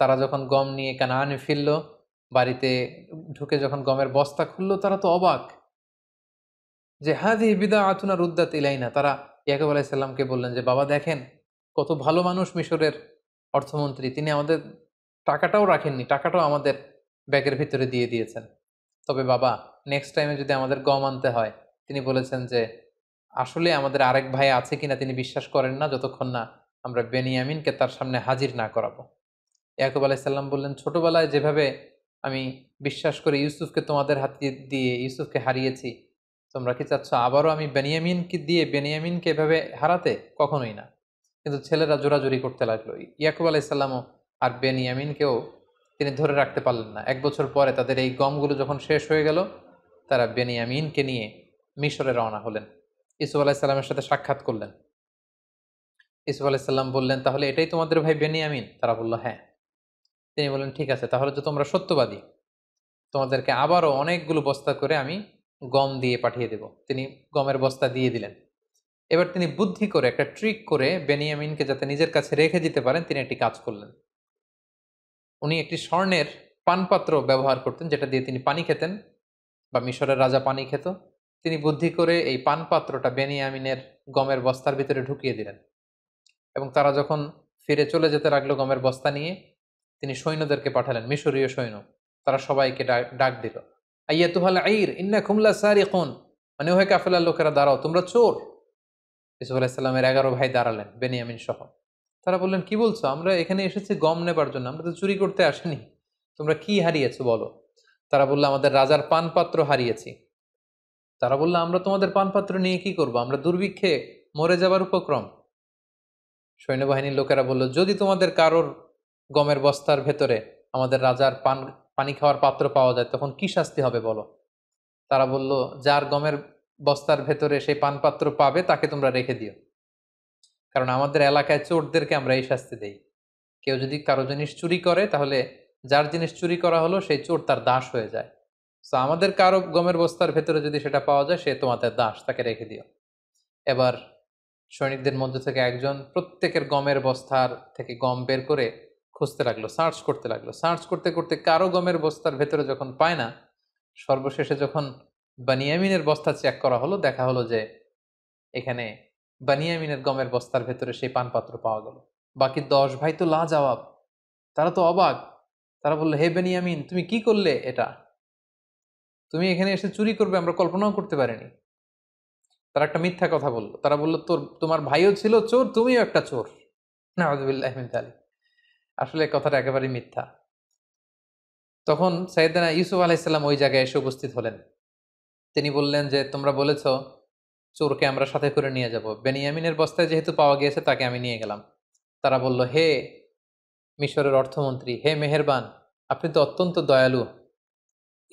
তারা যখন গম নিয়ে কানানে ফিরল বাড়িতে ঢুকে যখন গমের বস্তা খুলল তারা তো অবাক যে হাদি বিদা আতুনা রুদ্দাত না তারা ইয়াকুব সাল্লামকে বললেন যে বাবা দেখেন কত ভালো মানুষ মিশরের অর্থমন্ত্রী তিনি আমাদের টাকাটাও রাখেননি টাকাটাও আমাদের ব্যাগের ভিতরে দিয়ে দিয়েছেন তবে বাবা নেক্সট টাইমে যদি আমাদের গম আনতে হয় তিনি বলেছেন যে আসলে আমাদের আরেক ভাই আছে কিনা তিনি বিশ্বাস করেন না যতক্ষণ না আমরা বেনিয়ামিনকে তার সামনে হাজির না করাবো ইয়াকুব আলাইসাল্লাম বললেন ছোটোবেলায় যেভাবে আমি বিশ্বাস করে ইউসুফকে তোমাদের হাতে দিয়ে ইউসুফকে হারিয়েছি তোমরা কি চাচ্ছ আবারও আমি বেনিয়ামিনকে দিয়ে বেনিয়ামিনকে এভাবে হারাতে কখনোই না কিন্তু ছেলেরা জোরাজুরি করতে লাগলো ইয়াকুব আলাইসাল্লামও আর বেনিয়ামিনকেও তিনি ধরে রাখতে পারলেন না এক বছর পরে তাদের এই গমগুলো যখন শেষ হয়ে গেল তারা বেনিয়ামিনকে নিয়ে মিশরে রওনা হলেন ইসুফ আলাইসাল্লামের সাথে সাক্ষাৎ করলেন ইসুফ আলাইসাল্লাম বললেন তাহলে এটাই তোমাদের ভাই বেনিয়ামিন তারা বললো হ্যাঁ তিনি বলেন ঠিক আছে তাহলে তো তোমরা সত্যবাদী তোমাদেরকে আবারও অনেকগুলো বস্তা করে আমি গম দিয়ে পাঠিয়ে দেব তিনি গমের বস্তা দিয়ে দিলেন এবার তিনি বুদ্ধি করে একটা ট্রিক করে বেনিয়ামিনকে যাতে নিজের কাছে রেখে দিতে পারেন তিনি একটি কাজ করলেন উনি একটি স্বর্ণের পানপাত্র ব্যবহার করতেন যেটা দিয়ে তিনি পানি খেতেন বা মিশরের রাজা পানি খেত তিনি বুদ্ধি করে এই পানপাত্রটা বেনিয়ামিনের গমের বস্তার ভিতরে ঢুকিয়ে দিলেন এবং তারা যখন ফিরে চলে যেতে লাগলো গমের বস্তা নিয়ে তিনি সৈন্যদেরকে পাঠালেন মিশরীয় সৈন্য তারা সবাইকে ডাক দিল আইয়া তুহাল আইর ইন্না খুমলা সারি কোন মানে ওহে কাফেলার লোকেরা দাঁড়াও তোমরা চোর ইসুফ আলাহিসাল্লামের এগারো ভাই দাঁড়ালেন বেনিয়ামিন সহ তারা বললেন কি বলছো আমরা এখানে এসেছি গম নেবার জন্য আমরা তো চুরি করতে আসিনি তোমরা কি হারিয়েছো বলো তারা বললো আমাদের রাজার পানপাত্র হারিয়েছি তারা বললো আমরা তোমাদের পানপাত্র নিয়ে কি করব আমরা দুর্ভিক্ষে মরে যাবার উপক্রম সৈন্যবাহিনীর লোকেরা বললো যদি তোমাদের কারোর গমের বস্তার ভেতরে আমাদের রাজার পান পানি খাওয়ার পাত্র পাওয়া যায় তখন কী শাস্তি হবে বলো তারা বলল যার গমের বস্তার ভেতরে সেই পানপাত্র পাবে তাকে তোমরা রেখে দিও কারণ আমাদের এলাকায় চোরদেরকে আমরা এই শাস্তি দেই কেউ যদি কারো জিনিস চুরি করে তাহলে যার জিনিস চুরি করা হলো সেই চোর তার দাস হয়ে যায় সো আমাদের কারো গমের বস্তার ভেতরে যদি সেটা পাওয়া যায় সে তোমাদের দাস তাকে রেখে দিও এবার সৈনিকদের মধ্যে থেকে একজন প্রত্যেকের গমের বস্তার থেকে গম বের করে খুঁজতে লাগলো সার্চ করতে লাগলো সার্চ করতে করতে কারো গমের বস্তার ভেতরে যখন পায় না সর্বশেষে যখন বানিয়ামিনের বস্তা চেক করা হলো দেখা হলো যে এখানে বানিয়ামিনের গমের বস্তার ভেতরে সেই পানপাত্র পাওয়া গেল বাকি দশ ভাই তো লা জবাব তারা তো অবাক তারা বললো হে বেনিয়ামিন তুমি কি করলে এটা তুমি এখানে এসে চুরি করবে আমরা কল্পনাও করতে পারিনি তারা একটা মিথ্যা কথা বললো তারা বললো তোর তোমার ভাইও ছিল চোর তুমিও একটা চোর না আহমেদ তালী আসলে কথাটা একেবারেই মিথ্যা তখন সাইদানা ইউসুফ আলাইসাল্লাম ওই জায়গায় এসে উপস্থিত হলেন তিনি বললেন যে তোমরা বলেছ চোরকে আমরা সাথে করে নিয়ে যাব বেনিয়ামিনের বস্তায় যেহেতু পাওয়া গিয়েছে তাকে আমি নিয়ে গেলাম তারা বলল হে মিশরের অর্থমন্ত্রী হে মেহেরবান আপনি তো অত্যন্ত দয়ালু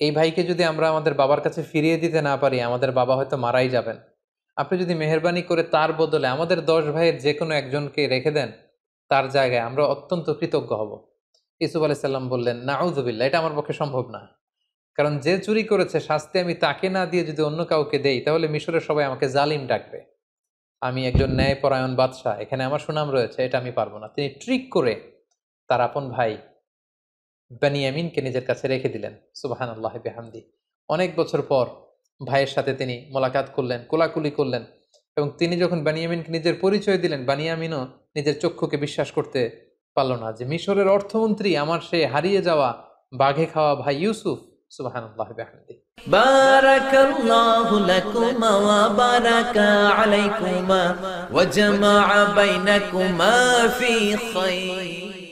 এই ভাইকে যদি আমরা আমাদের বাবার কাছে ফিরিয়ে দিতে না পারি আমাদের বাবা হয়তো মারাই যাবেন আপনি যদি মেহরবানি করে তার বদলে আমাদের দশ ভাইয়ের যে কোনো একজনকে রেখে দেন তার জায়গায় আমরা অত্যন্ত কৃতজ্ঞ হব ইসুফ আলি সাল্লাম বললেন নাউজবিল্লা এটা আমার পক্ষে সম্ভব না কারণ যে চুরি করেছে শাস্তি আমি তাকে না দিয়ে যদি অন্য কাউকে দেই তাহলে মিশরের সবাই আমাকে জালিম ডাকবে আমি একজন ন্যায়পরায়ণ বাদশাহ এখানে আমার সুনাম রয়েছে এটা আমি পারবো না তিনি ট্রিক করে তার আপন ভাই বানিয়ামিনকে নিজের কাছে রেখে দিলেন সুবাহান আল্লাহ বেহামদি অনেক বছর পর ভাইয়ের সাথে তিনি মোলাকাত করলেন কোলাকুলি করলেন এবং তিনি যখন বানিয়ামিনকে নিজের পরিচয় দিলেন বানিয়ামিনও নিজের চক্ষুকে বিশ্বাস করতে পারল না যে মিশরের অর্থমন্ত্রী আমার সে হারিয়ে যাওয়া বাঘে খাওয়া ভাই ইউসুফ بارك الله لكما وبارك عليكما